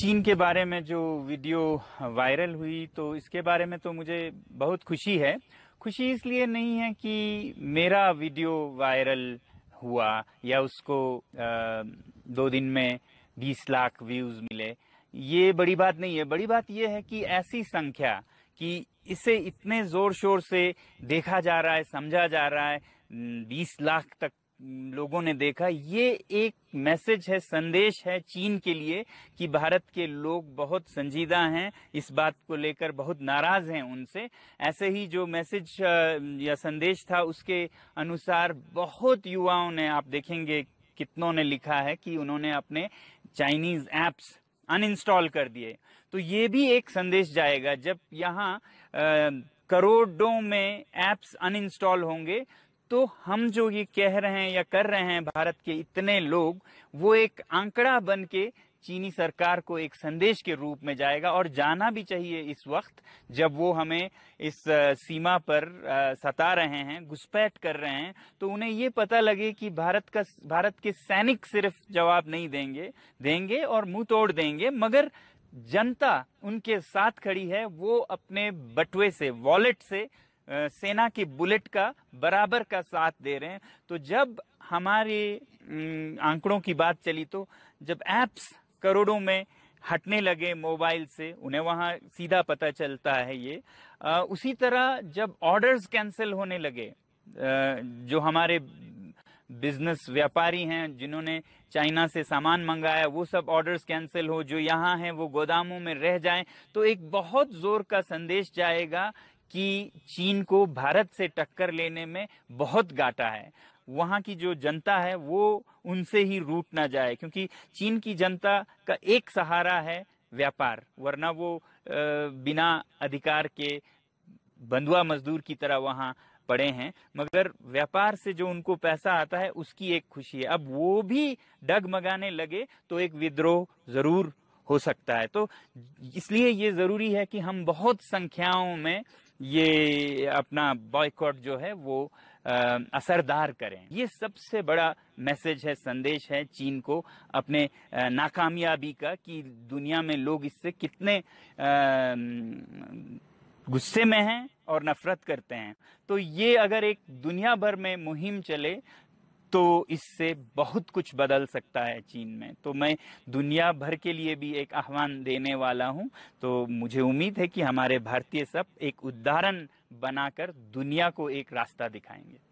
चीन के बारे में जो वीडियो वायरल हुई तो इसके बारे में तो मुझे बहुत खुशी है खुशी इसलिए नहीं है कि मेरा वीडियो वायरल हुआ या उसको दो दिन में बीस लाख व्यूज मिले ये बड़ी बात नहीं है बड़ी बात यह है कि ऐसी संख्या कि इसे इतने जोर शोर से देखा जा रहा है समझा जा रहा है बीस लाख तक लोगों ने देखा ये एक मैसेज है संदेश है चीन के लिए कि भारत के लोग बहुत संजीदा हैं इस बात को लेकर बहुत नाराज हैं उनसे ऐसे ही जो मैसेज या संदेश था उसके अनुसार बहुत युवाओं ने आप देखेंगे कितनों ने लिखा है कि उन्होंने अपने चाइनीज ऐप्स अनइंस्टॉल कर दिए तो ये भी एक संदेश जाएगा जब यहाँ करोड़ों में एप्स अनइंस्टॉल होंगे तो हम जो ये कह रहे हैं या कर रहे हैं भारत के इतने लोग वो एक आंकड़ा बन के चीनी सरकार को एक संदेश के रूप में जाएगा और जाना भी चाहिए इस वक्त जब वो हमें इस सीमा पर सता रहे हैं घुसपैठ कर रहे हैं तो उन्हें ये पता लगे कि भारत का भारत के सैनिक सिर्फ जवाब नहीं देंगे देंगे और मुंह तोड़ देंगे मगर जनता उनके साथ खड़ी है वो अपने बटुए से वॉलेट से सेना की बुलेट का बराबर का साथ दे रहे हैं तो जब हमारे आंकड़ों की बात चली तो जब एप्स करोड़ों में हटने लगे मोबाइल से उन्हें वहां सीधा पता चलता है ये आ, उसी तरह जब ऑर्डर्स कैंसिल होने लगे आ, जो हमारे बिजनेस व्यापारी हैं जिन्होंने चाइना से सामान मंगाया वो सब ऑर्डर्स कैंसिल हो जो यहाँ हैं वो गोदामों में रह जाएं तो एक बहुत जोर का संदेश जाएगा कि चीन को भारत से टक्कर लेने में बहुत घाटा है वहाँ की जो जनता है वो उनसे ही रूट ना जाए क्योंकि चीन की जनता का एक सहारा है व्यापार वरना वो बिना अधिकार के बंधुआ मजदूर की तरह वहाँ पड़े हैं मगर व्यापार से जो उनको पैसा आता है उसकी एक खुशी है अब वो भी डगमगाने लगे तो एक विद्रोह जरूर हो सकता है तो इसलिए ये जरूरी है कि हम बहुत संख्याओं में ये अपना बॉयकॉट जो है वो असरदार करें ये सबसे बड़ा मैसेज है संदेश है चीन को अपने नाकामयाबी का कि दुनिया में लोग इससे कितने गुस्से में हैं और नफरत करते हैं तो ये अगर एक दुनिया भर में मुहिम चले तो इससे बहुत कुछ बदल सकता है चीन में तो मैं दुनिया भर के लिए भी एक आह्वान देने वाला हूं तो मुझे उम्मीद है कि हमारे भारतीय सब एक उदाहरण बनाकर दुनिया को एक रास्ता दिखाएंगे